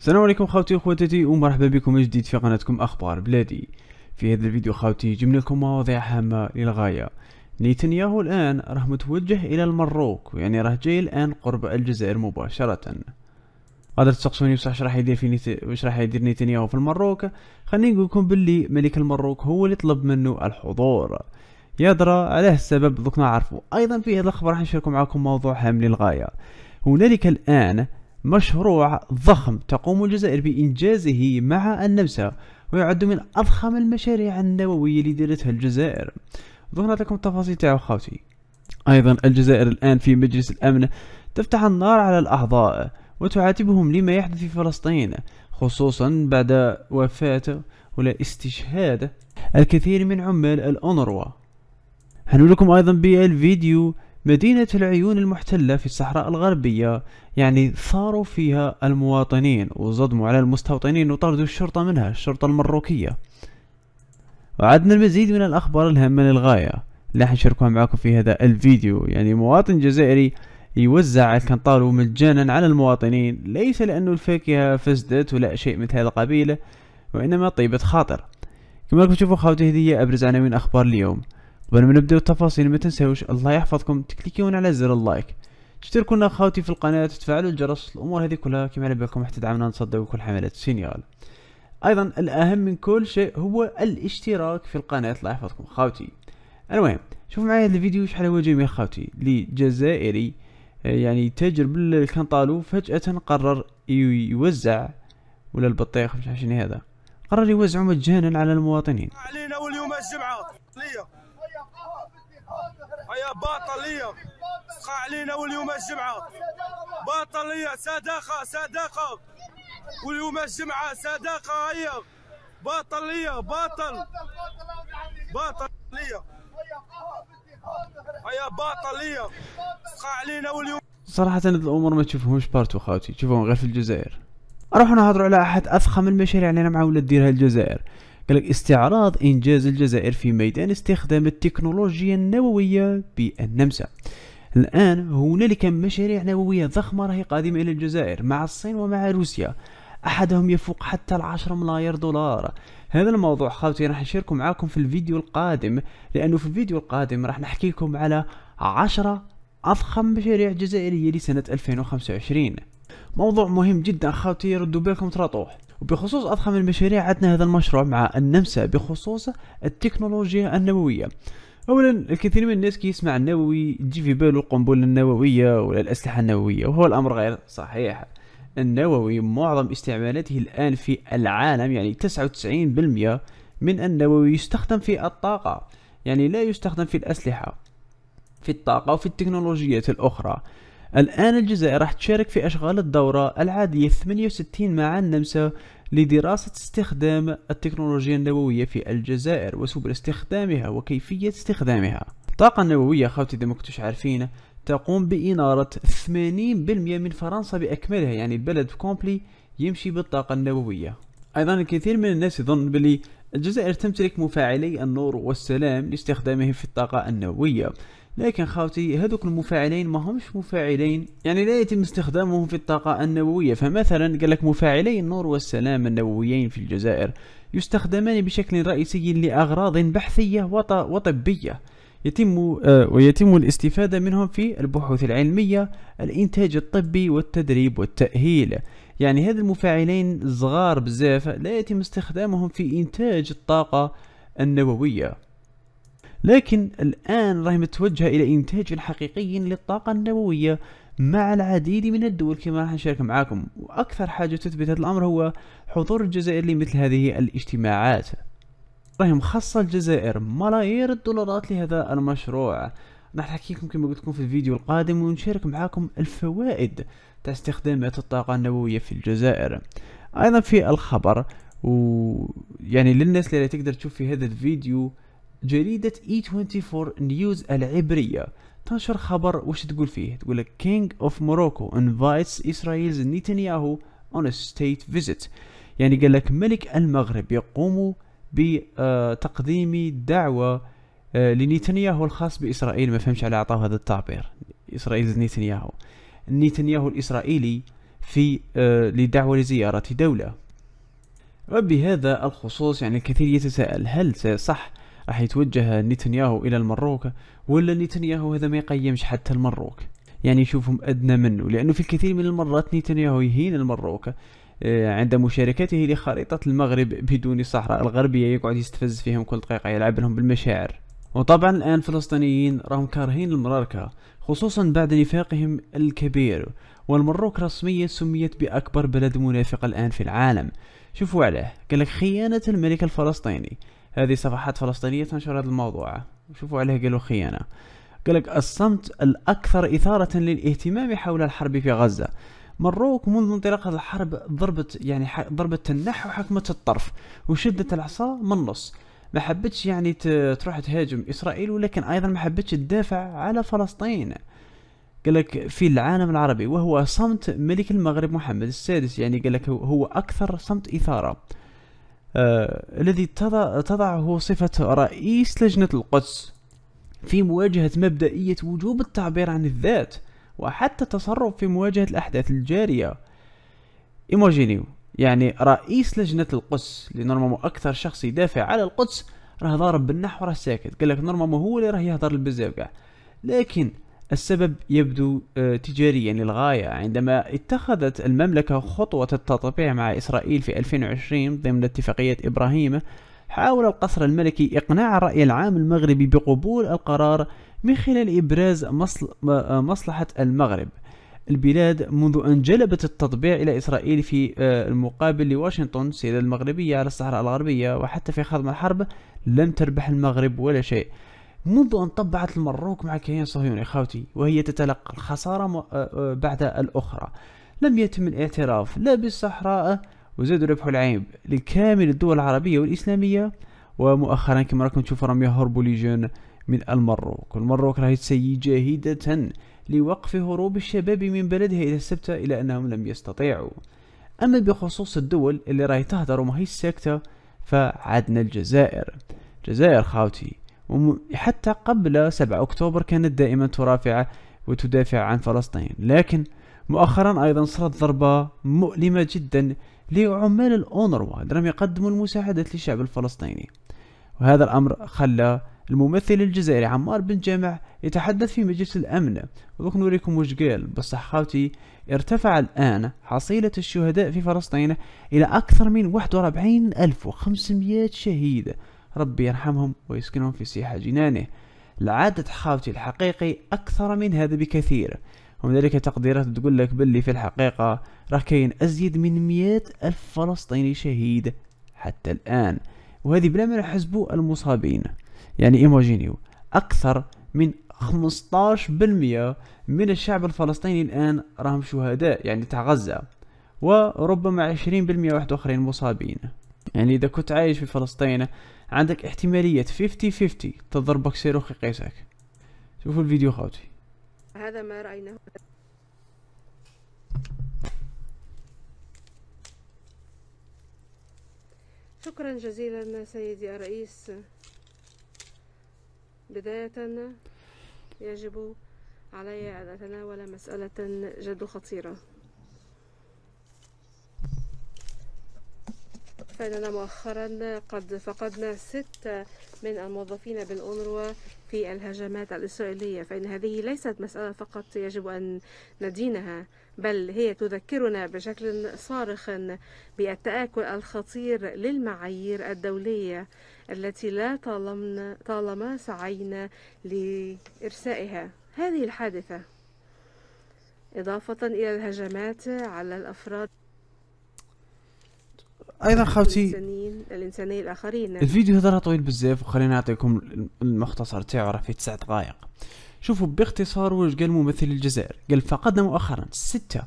السلام عليكم خوتي وخواتاتي ومرحبا بكم من جديد في قناتكم اخبار بلادي في هذا الفيديو خوتي جبنا لكم مواضيع هامه للغايه نيتنياهو الان راه متوجه الى المروك يعني راه جاي الان قرب الجزائر مباشره قادر تسقسوني بصح واش راح يدير في نيت... واش راح يدير نيتنياهو في المروك خليني نقول لكم باللي ملك المروك هو اللي طلب منه الحضور درا علاه السبب دوك نعرفو ايضا في هذا الخبر راح نشارك معكم موضوع هام للغايه هنالك الان مشروع ضخم تقوم الجزائر بإنجازه مع النمسا ويعد من أضخم المشاريع النووية اللي دارتها الجزائر ظهرنا لكم التفاصيل تاعو خاوتي أيضا الجزائر الآن في مجلس الأمن تفتح النار على الأعضاء وتعاتبهم لما يحدث في فلسطين خصوصا بعد وفاة ولا استشهاد الكثير من عمال الأونروا هنقول لكم أيضا بالفيديو مدينة العيون المحتلة في الصحراء الغربية يعني ثاروا فيها المواطنين وصدموا على المستوطنين وطردوا الشرطة منها الشرطة المروكية وعدنا المزيد من الأخبار الهامة للغاية اللي حنشاركها معاكم في هذا الفيديو يعني مواطن جزائري يوزع الكنطالو مجانا على المواطنين ليس لأنه الفاكهة فسدت ولا شيء من هذا القبيل وإنما طيبة خاطر كما راكم تشوفوا خاوتي هدية أبرز عناوين أخبار اليوم قبل ما نبدأ التفاصيل ما تنسوش الله يحفظكم تكليكيون على زر اللايك اشتركونا اخوتي في القناة وتفعلوا الجرس الامور هذه كلها كما على بالكم حتى تدعمنا نصدق كل حملات سينيال ايضا الاهم من كل شيء هو الاشتراك في القناة الله يحفظكم خاوتي المهم شوفوا معايا هذا الفيديو شحال هو جميل خاوتي لجزائري آه، يعني تاجر بالكنطالو فجأة قرر يوزع ولا البطيخ مش عارف هذا قرر يوزعه مجانا على المواطنين علينا واليوم الجمعة هيا باطليه سقى علينا واليوم الجمعه باطليه صداقه صداقه واليوم الجمعه صداقه هيا باطليه باطل باطليه هيا باطليه سقى علينا واليوم صراحة هاد الأمور ما تشوفهمش بارتو خاوتي تشوفهم غير في الجزائر روحوا نهضروا على أحد أضخم المشاريع اللي أنا مع ولاد ديرها الجزائر قالك استعراض إنجاز الجزائر في ميدان استخدام التكنولوجيا النووية بالنمسا الآن هنالك مشاريع نووية ضخمة راهي قادمة إلى الجزائر مع الصين ومع روسيا أحدهم يفوق حتى العشرة ملايير دولار هذا الموضوع خاوتي راح نشاركه معاكم في الفيديو القادم لأنه في الفيديو القادم راح نحكي لكم على عشرة أضخم مشاريع جزائرية لسنة 2025 موضوع مهم جدا خاوتي ردوا بالكم تراطوح وبخصوص أضخم المشاريع عندنا هذا المشروع مع النمسا بخصوص التكنولوجيا النووية اولا الكثير من الناس كي يسمع النووي تجي في باله القنبله النوويه ولا الاسلحه النوويه وهو الامر غير صحيح النووي معظم استعمالاته الان في العالم يعني 99% من النووي يستخدم في الطاقه يعني لا يستخدم في الاسلحه في الطاقه وفي التكنولوجيات الاخرى الآن الجزائر راح تشارك في أشغال الدورة العادية 68 مع النمسا لدراسة استخدام التكنولوجيا النووية في الجزائر وسبل استخدامها وكيفية استخدامها الطاقة النووية خوتي إذا ما كنتوش عارفين تقوم بإنارة 80% من فرنسا بأكملها يعني البلد كومبلي يمشي بالطاقة النووية أيضا الكثير من الناس يظن بلي الجزائر تمتلك مفاعلي النور والسلام لاستخدامهم في الطاقة النووية لكن خاوتي هذوك المفاعلين ما همش مفاعلين يعني لا يتم استخدامهم في الطاقة النووية فمثلا قال لك مفاعلي النور والسلام النوويين في الجزائر يستخدمان بشكل رئيسي لأغراض بحثية وطبية يتم آه، ويتم الاستفادة منهم في البحوث العلمية الإنتاج الطبي والتدريب والتأهيل يعني هاد المفاعلين صغار بزاف لا يتم استخدامهم في إنتاج الطاقة النووية لكن الآن راهي متوجهة إلى إنتاج حقيقي للطاقة النووية مع العديد من الدول كما راح نشارك معاكم وأكثر حاجة تثبت هذا الأمر هو حضور الجزائر لمثل هذه الاجتماعات راهي مخصصة الجزائر ملايير الدولارات لهذا المشروع راح نحكيكم كما قلت لكم في الفيديو القادم ونشارك معاكم الفوائد تاع استخدامات الطاقة النووية في الجزائر أيضا في الخبر و يعني للناس اللي تقدر تشوف في هذا الفيديو جريدة اي 24 نيوز العبرية تنشر خبر وش تقول فيه تقول لك كينج اوف موروكو invites اسرائيلز نتنياهو a state visit يعني قال لك ملك المغرب يقوم بتقديم دعوة آه، لنتنياهو الخاص بإسرائيل ما فهمش على أعطاه هذا التعبير إسرائيل نتنياهو نتنياهو الإسرائيلي في آه، لدعوة لزيارة دولة وبهذا الخصوص يعني الكثير يتساءل هل صح راح يتوجه نتنياهو الى المروك ولا نتنياهو هذا ما يقيمش حتى المروك يعني يشوفهم ادنى منه لانه في الكثير من المرات نتنياهو يهين المروك آه، عند مشاركته لخريطة المغرب بدون الصحراء الغربية يقعد يستفز فيهم كل دقيقة يلعب لهم بالمشاعر وطبعا الآن الفلسطينيين راهم كارهين المراركة خصوصا بعد نفاقهم الكبير والمروك رسميا سميت بأكبر بلد منافق الآن في العالم شوفوا عليه قالك خيانة الملك الفلسطيني هذه صفحات فلسطينية تنشر هذا الموضوع شوفوا عليه قالوا خيانة قال لك الصمت الأكثر إثارة للاهتمام حول الحرب في غزة مروك منذ انطلاق الحرب ضربت يعني ضربت النحو حكمت الطرف وشدت العصا من النص ما حبتش يعني تروح تهاجم إسرائيل ولكن أيضا ما حبتش تدافع على فلسطين قال لك في العالم العربي وهو صمت ملك المغرب محمد السادس يعني قال لك هو أكثر صمت إثارة آه، الذي تضعه صفة رئيس لجنة القدس في مواجهة مبدئية وجوب التعبير عن الذات وحتى التصرف في مواجهة الأحداث الجارية إيموجينيو يعني رئيس لجنة القدس اللي أكثر شخص يدافع على القدس راه ضارب بالنحو وراه ساكت قال لك نورمالمون هو اللي راه يهضر بزاف لكن السبب يبدو آه، تجاريا للغاية عندما اتخذت المملكة خطوة التطبيع مع إسرائيل في 2020 ضمن اتفاقية إبراهيم حاول القصر الملكي إقناع الرأي العام المغربي بقبول القرار من خلال إبراز آه، مصلحة المغرب البلاد منذ أن جلبت التطبيع إلى إسرائيل في آه، المقابل لواشنطن السيدة المغربية على الصحراء الغربية وحتى في خضم الحرب لم تربح المغرب ولا شيء منذ أن طبعت المروك مع الكيان الصهيوني خاوتي وهي تتلقى الخسارة آه، آه، بعد الأخرى لم يتم الاعتراف لا بالصحراء وزاد ربح العيب لكامل الدول العربية والإسلامية ومؤخرا كما راكم تشوفوا راهم يهربوا ليجون من المروك المروك راهي تسيي جاهدة لوقف هروب الشباب من بلدها إلى السبتة إلا أنهم لم يستطيعوا أما بخصوص الدول اللي راهي تهدر وما هي ساكتة فعدنا الجزائر جزائر خاوتي حتى قبل 7 أكتوبر كانت دائما ترافع وتدافع عن فلسطين لكن مؤخرا أيضا صارت ضربة مؤلمة جدا لعمال الأونروا الذين يقدموا المساعدات للشعب الفلسطيني وهذا الأمر خلى الممثل الجزائري عمار بن جامع يتحدث في مجلس الأمن ودوك نوريكم وش قال بصح خاوتي ارتفع الآن حصيلة الشهداء في فلسطين إلى أكثر من 41500 ألف شهيد ربي يرحمهم ويسكنهم في سيح جنانه لعادة خاوتي الحقيقي أكثر من هذا بكثير ومن ذلك تقديرات تقول لك باللي في الحقيقة راه كاين أزيد من مئة ألف فلسطيني شهيد حتى الآن وهذه بلا ما نحسبوا المصابين يعني ايموجينيو أكثر من 15% من الشعب الفلسطيني الآن راهم شهداء يعني تاع غزة وربما 20% واحد آخرين مصابين يعني إذا كنت عايش في فلسطين عندك احتمالية 50-50 تضربك صاروخ يقيسك شوفوا الفيديو خوتي هذا ما رأيناه شكرا جزيلا سيدي الرئيس بداية يجب علي أن أتناول مسألة جد خطيرة فإننا مؤخرا قد فقدنا ستة من الموظفين بالأونروا في الهجمات الإسرائيلية فإن هذه ليست مسألة فقط يجب أن ندينها بل هي تذكرنا بشكل صارخ بالتآكل الخطير للمعايير الدولية التي لا طالما, طالما سعينا لإرسائها هذه الحادثة إضافة إلى الهجمات على الأفراد ايضا خوتي الانسانيه الاخرين الفيديو هذا طويل بزاف وخليني نعطيكم المختصر تاعو راه فيه 9 دقائق شوفوا باختصار واش قال ممثل الجزائر قال فقدنا مؤخرا ستة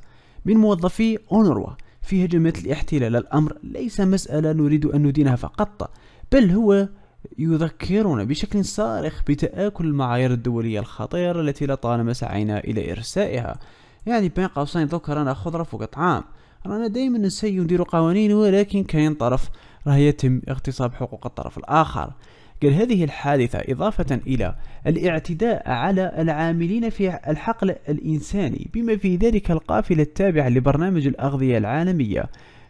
من موظفي اونروا في هجمات الاحتلال الامر ليس مساله نريد ان ندينها فقط بل هو يذكرنا بشكل صارخ بتآكل المعايير الدولية الخطيرة التي لطالما سعينا إلى إرسائها يعني بين قوسين ذكرنا خضرة فوق طعام رانا دائما نسيو نديرو قوانين ولكن كاين طرف راه يتم اغتصاب حقوق الطرف الآخر قال هذه الحادثة إضافة إلى الاعتداء على العاملين في الحقل الإنساني بما في ذلك القافلة التابعة لبرنامج الأغذية العالمية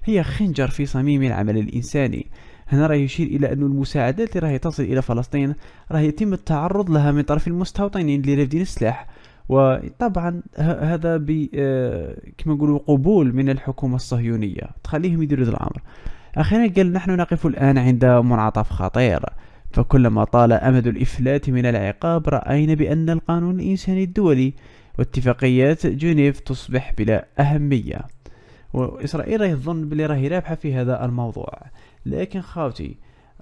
هي خنجر في صميم العمل الإنساني هنا راه يشير إلى أن المساعدات اللي راهي تصل إلى فلسطين راه يتم التعرض لها من طرف المستوطنين اللي رافدين السلاح وطبعا هذا ب آه، كما نقولوا قبول من الحكومه الصهيونيه تخليهم يديروا الامر اخيرا قال نحن نقف الان عند منعطف خطير فكلما طال امد الافلات من العقاب راينا بان القانون الانساني الدولي واتفاقيات جنيف تصبح بلا اهميه واسرائيل راهي تظن بلي راهي رابحه في هذا الموضوع لكن خاوتي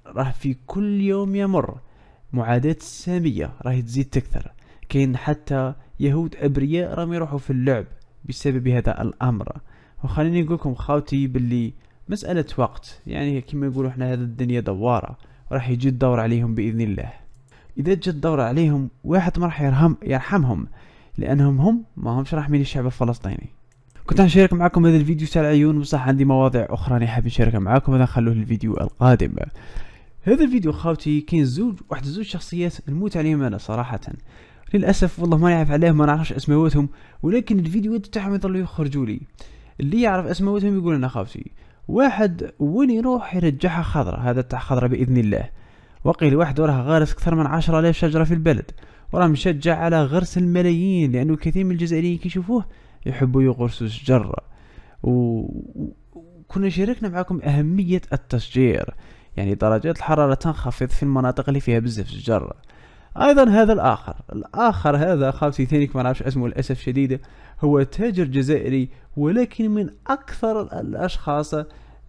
راه في كل يوم يمر معاداة سامية راهي تزيد تكثر كاين حتى يهود ابرياء راهم يروحوا في اللعب بسبب هذا الامر وخليني نقول لكم خاوتي باللي مسألة وقت يعني كما يقولوا احنا هذا الدنيا دوارة راح يجي الدور عليهم بإذن الله إذا جاء الدور عليهم واحد ما راح يرحم يرحمهم لأنهم هم ما همش راحمين الشعب الفلسطيني كنت نشارك معكم هذا الفيديو تاع العيون بصح عندي مواضيع أخرى راني حاب نشاركها معكم هذا نخلوه للفيديو القادم هذا الفيديو خاوتي كاين زوج واحد زوج شخصيات نموت عليهم أنا صراحة للاسف والله ما نعرف عليهم ما نعرفش اسماواتهم ولكن الفيديوهات تاعهم يضلوا يخرجوا لي اللي يعرف اسماواتهم يقول انا خافتي واحد وين يروح يرجعها خضرة هذا تاع خضرة باذن الله وقيل واحد وراه غارس اكثر من عشرة الاف شجرة في البلد وراه مشجع على غرس الملايين لانه كثير من الجزائريين كي يشوفوه يحبوا يغرسوا شجرة و... كنا شاركنا معكم اهمية التشجير يعني درجات الحرارة تنخفض في المناطق اللي فيها بزاف شجرة ايضا هذا الاخر الاخر هذا خالتي ثانيك ما نعرفش اسمه للاسف شديده هو تاجر جزائري ولكن من اكثر الاشخاص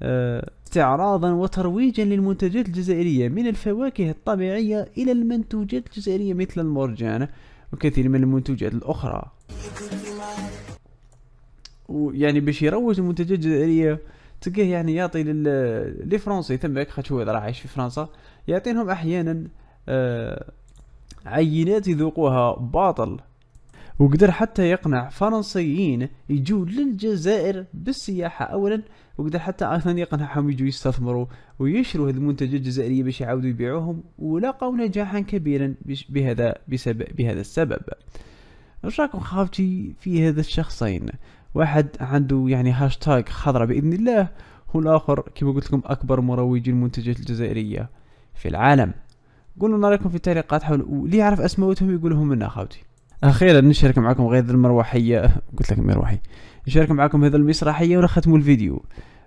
آه، استعراضا وترويجا للمنتجات الجزائرية من الفواكه الطبيعية إلى المنتوجات الجزائرية مثل المرجان وكثير من المنتوجات الأخرى ويعني باش يروج المنتجات الجزائرية تلقاه يعني يعطي للفرنسي تماك خاطر هو راه عايش في فرنسا يعطيهم أحيانا آه عينات يذوقوها باطل وقدر حتى يقنع فرنسيين يجوا للجزائر بالسياحة أولا وقدر حتى أيضا يقنعهم يجوا يستثمروا ويشروا هذه المنتجات الجزائرية باش يعاودوا يبيعوهم ولقوا نجاحا كبيرا بهذا بسبب بهذا السبب اش راكم خافتي في هذا الشخصين واحد عنده يعني هاشتاغ خضرة بإذن الله والآخر كما قلت لكم أكبر مروجي المنتجات الجزائرية في العالم قولوا لنا رايكم في التعليقات حول واللي يعرف اسماءتهم يقولهم منا خاوتي اخيرا نشارك معكم غير المروحيه قلت لك مروحي نشارك معكم هذا المسرحيه ونختموا الفيديو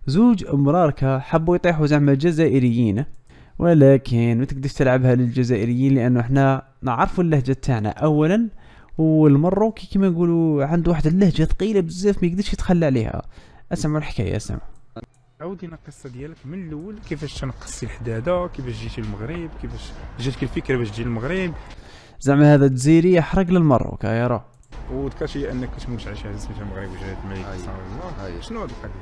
زوج امراركا حبوا يطيحوا زعما جزائريين ولكن ما تقدرش تلعبها للجزائريين لانه احنا نعرفوا اللهجه تاعنا اولا والمروكي كيما نقولوا عنده واحد اللهجه ثقيله بزاف ما يقدرش يتخلى عليها اسمعوا الحكايه اسمعوا عاودينا القصه ديالك من الاول كيفاش تنقصي الحداده كيفاش جيتي المغرب كيفاش جاتك الفكره باش تجي المغرب زعما هذا الجزيري يحرق للمروك يا راه وذكرت لي انك كنت مشعشع سميتها المغرب وجهه الملك شنو هاد القضيه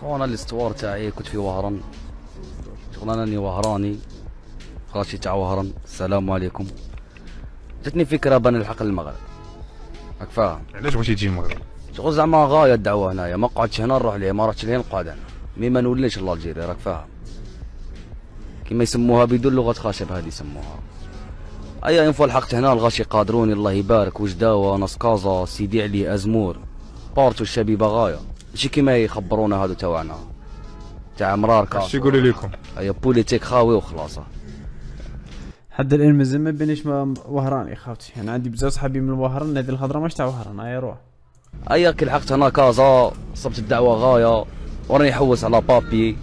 خونا الاستوار تاعي كنت في وهران شغل انني وهراني راشي تاع وهران السلام عليكم جاتني فكره بان نلحق للمغرب راك فاهم علاش بغيتي تجي المغرب شغل زعما غايه الدعوه هنايا ما قعدتش هنا نروح ليه ما رحتش ليه نقعد هنا مي ما نوليش لالجيري راك فاهم كيما يسموها بدون لغه خشب هذه يسموها ايا فوا لحقت هنا الغاشي قادروني الله يبارك وجداوه كازا سيدي علي ازمور بارتو الشبيبه غايه ماشي كيما يخبرونا هادو تاعنا تاع مرار كاس شو يقولوا لكم ايا أيوة، بوليتيك خاوي وخلاص حد الان مازال ما بينيش وهراني خاوتي انا يعني عندي بزاف صحابي من وهران هذه الهضره ماش تاع وهران ايا روح ايا كي لحقت هنا كازا صبت الدعوه غايه وراني حوس على بابي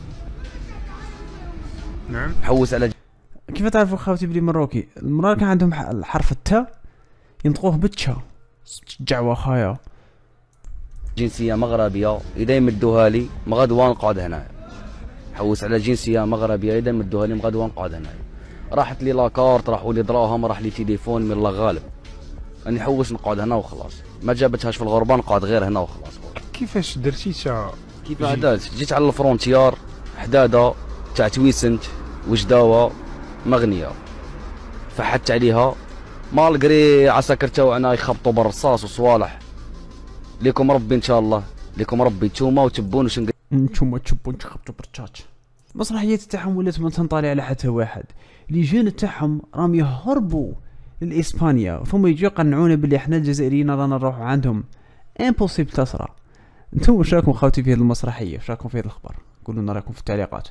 نعم حوس على كيف تعرفوا خاوتي بلي مروكي المرا كان عندهم حرف التاء ينطقوه بتشا جعوة خايا جنسيه مغربيه اذا يمدوها لي غدوه نقعد هنا حوس على جنسيه مغربيه اذا مدوها لي غدوه نقعد هنا راحت لي لاكارت راحوا لي دراهم راح لي تليفون من الله غالب راني حوس نقعد هنا وخلاص ما جابتهاش في الغربه نقعد غير هنا وخلاص كيفاش درتي كيف عدات جيت على الفرونتيار حداده تاع تويسنت وجداوه مغنيه فحت عليها مالغري عساكر تاعنا يخبطوا بالرصاص وصوالح ليكم ربي ان شاء الله ليكم ربي نتوما وتبون وش نتوما تبون تخبطوا برشاش مسرحيات تاعهم ولات ما تنطالي على حتى واحد لي جون تاعهم راهم يهربوا لاسبانيا ثم يجي يقنعونا بلي حنا الجزائريين رانا نروحوا عندهم امبوسيبل تصرا انتم واش راكم خاوتي في هذه المسرحيه واش راكم في هذه الخبر قولوا لنا راكم في التعليقات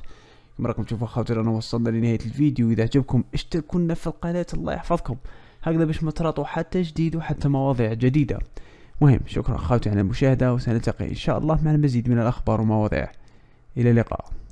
كما راكم تشوفوا خاوتي رانا وصلنا لنهايه الفيديو اذا عجبكم اشتركوا لنا في القناه الله يحفظكم هكذا باش ما تراطوا حتى جديد وحتى مواضيع جديده مهم شكرا خاوتي على المشاهده وسنلتقي ان شاء الله مع المزيد من الاخبار ومواضيع الى اللقاء